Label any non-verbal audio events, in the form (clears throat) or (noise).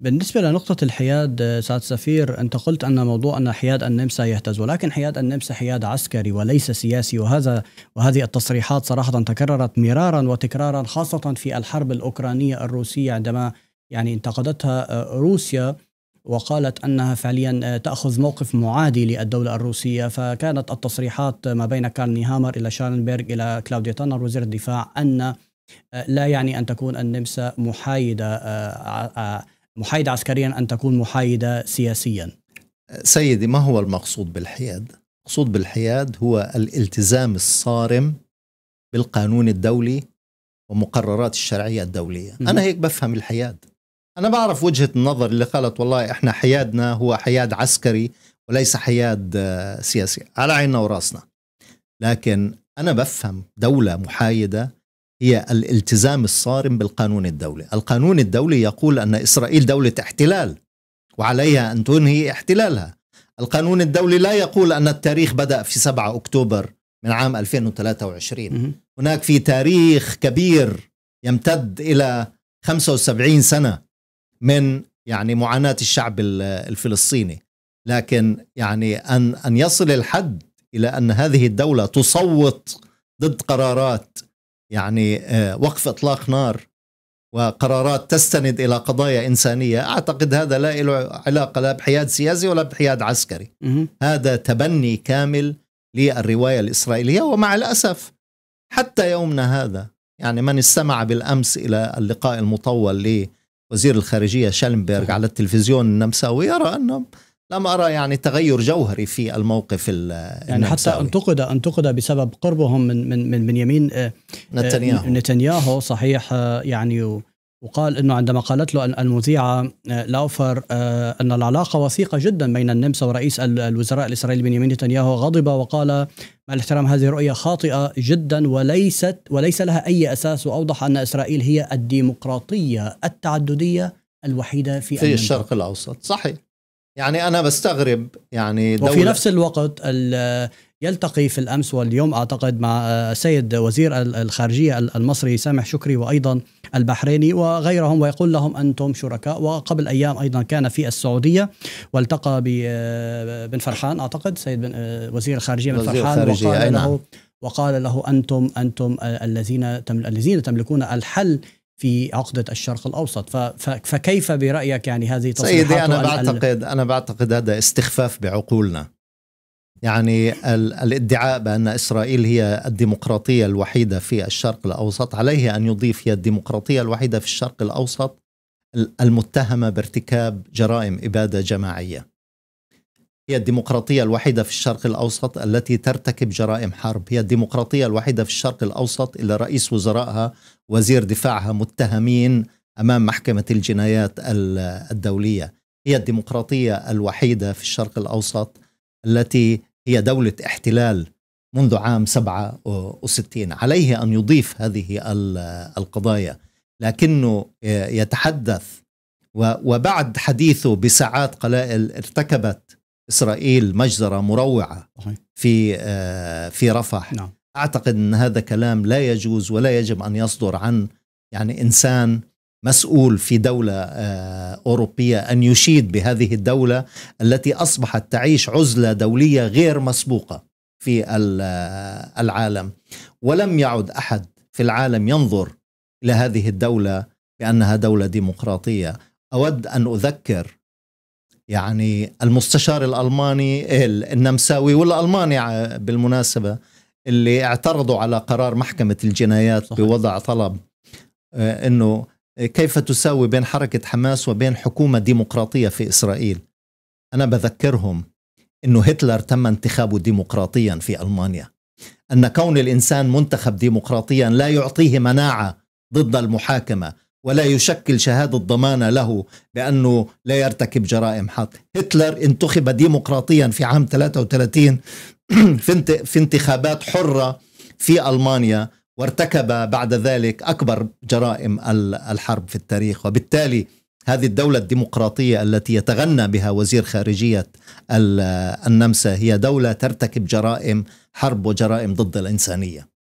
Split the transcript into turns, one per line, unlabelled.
بالنسبة لنقطة الحياد آه، سعد سفير أنت قلت أن موضوع أن حياد النمسا يهتز ولكن حياد النمسا حياد عسكري وليس سياسي وهذا وهذه التصريحات صراحة تكررت مرارا وتكرارا خاصة في الحرب الأوكرانية الروسية عندما يعني انتقدتها آه، روسيا وقالت انها فعليا آه، تاخذ موقف معادي للدوله الروسيه فكانت التصريحات ما بين كارل نيهامر الى شارنبرغ الى كلاوديا تانر وزير الدفاع ان لا يعني ان تكون النمسا محايده محايدة عسكريا أن تكون محايدة سياسيا
سيدي ما هو المقصود بالحياد؟ المقصود بالحياد هو الالتزام الصارم بالقانون الدولي ومقررات الشرعية الدولية أنا هيك بفهم الحياد أنا بعرف وجهة النظر اللي قالت والله إحنا حيادنا هو حياد عسكري وليس حياد آه، سياسي على عيننا وراسنا لكن أنا بفهم دولة محايدة هي الالتزام الصارم بالقانون الدولي القانون الدولي يقول أن إسرائيل دولة احتلال وعليها أن تنهي احتلالها القانون الدولي لا يقول أن التاريخ بدأ في 7 أكتوبر من عام 2023 هناك في تاريخ كبير يمتد إلى 75 سنة من يعني معاناة الشعب الفلسطيني لكن يعني أن أن يصل الحد إلى أن هذه الدولة تصوت ضد قرارات يعني آه، وقف اطلاق نار وقرارات تستند الى قضايا انسانيه اعتقد هذا لا له علاقه لا بحياد سياسي ولا بحياد عسكري هذا تبني كامل للروايه الاسرائيليه ومع الاسف حتى يومنا هذا يعني من استمع بالامس الى اللقاء المطول لوزير الخارجيه شلمبرغ على التلفزيون النمساوي يرى ان لم أرى يعني تغير جوهري في الموقف يعني حتى
انتقد انتقد بسبب قربهم من من من بنيامين آه، آه، نتنياهو نتنياهو صحيح آه، يعني وقال انه عندما قالت له المذيعه لاوفر ان العلاقه وثيقه جدا بين النمسا ورئيس الوزراء الاسرائيلي بنيامين نتنياهو غضب وقال مع الاحترام هذه رؤيه خاطئه جدا وليست وليس لها اي اساس واوضح ان اسرائيل هي الديمقراطيه التعدديه الوحيده في في الشرق الاوسط صحيح
يعني انا بستغرب يعني دولة وفي نفس
الوقت يلتقي في الامس واليوم اعتقد مع السيد آه، وزير الخارجيه المصري سامح شكري وايضا البحريني وغيرهم ويقول لهم انتم شركاء وقبل ايام ايضا كان في السعوديه والتقى آه، بن فرحان اعتقد سيد بن آه، وزير الخارجيه بن فرحان الخارجية وقال نعم. له وقال له انتم انتم الذين الذين تملكون الحل في عقدة الشرق الأوسط فكيف برأيك يعني هذه تصريحات سيدي أنا بعتقد
أنا بعتقد هذا استخفاف بعقولنا يعني الادعاء بأن إسرائيل هي الديمقراطية الوحيدة في الشرق الأوسط عليه أن يضيف هي الديمقراطية الوحيدة في الشرق الأوسط المتهمة بارتكاب جرائم إبادة جماعية هي الديمقراطية الوحيدة في الشرق الأوسط التي ترتكب جرائم حرب هي الديمقراطية الوحيدة في الشرق الأوسط إلا رئيس وزرائها وزير دفاعها متهمين أمام محكمة الجنايات الدولية هي الديمقراطية الوحيدة في الشرق الأوسط التي هي دولة احتلال منذ عام 67 عليه أن يضيف هذه القضايا لكنه يتحدث وبعد حديثه بساعات قلائل ارتكبت اسرائيل مجزره مروعه في آه، في رفح نعم. اعتقد ان هذا كلام لا يجوز ولا يجب ان يصدر عن يعني انسان مسؤول في دولة آه، أوروبية أن يشيد بهذه الدولة التي أصبحت تعيش عزلة دولية غير مسبوقة في آه، العالم ولم يعد أحد في العالم ينظر إلى هذه الدولة بأنها دولة ديمقراطية أود أن أذكر يعني المستشار الالماني النمساوي والالماني بالمناسبه اللي اعترضوا على قرار محكمه الجنايات صحيح. بوضع طلب آه، انه كيف تساوي بين حركه حماس وبين حكومه ديمقراطيه في اسرائيل انا بذكرهم انه هتلر تم انتخابه ديمقراطيا في المانيا ان كون الانسان منتخب ديمقراطيا لا يعطيه مناعه ضد المحاكمه ولا يشكل شهادة ضمانة له بأنه لا يرتكب جرائم حرب هتلر انتخب ديمقراطيا في عام 33 (clears throat) في انتخابات حرة في ألمانيا وارتكب بعد ذلك أكبر جرائم الحرب في التاريخ وبالتالي هذه الدولة الديمقراطية التي يتغنى بها وزير خارجية النمسا هي دولة ترتكب جرائم حرب وجرائم ضد الإنسانية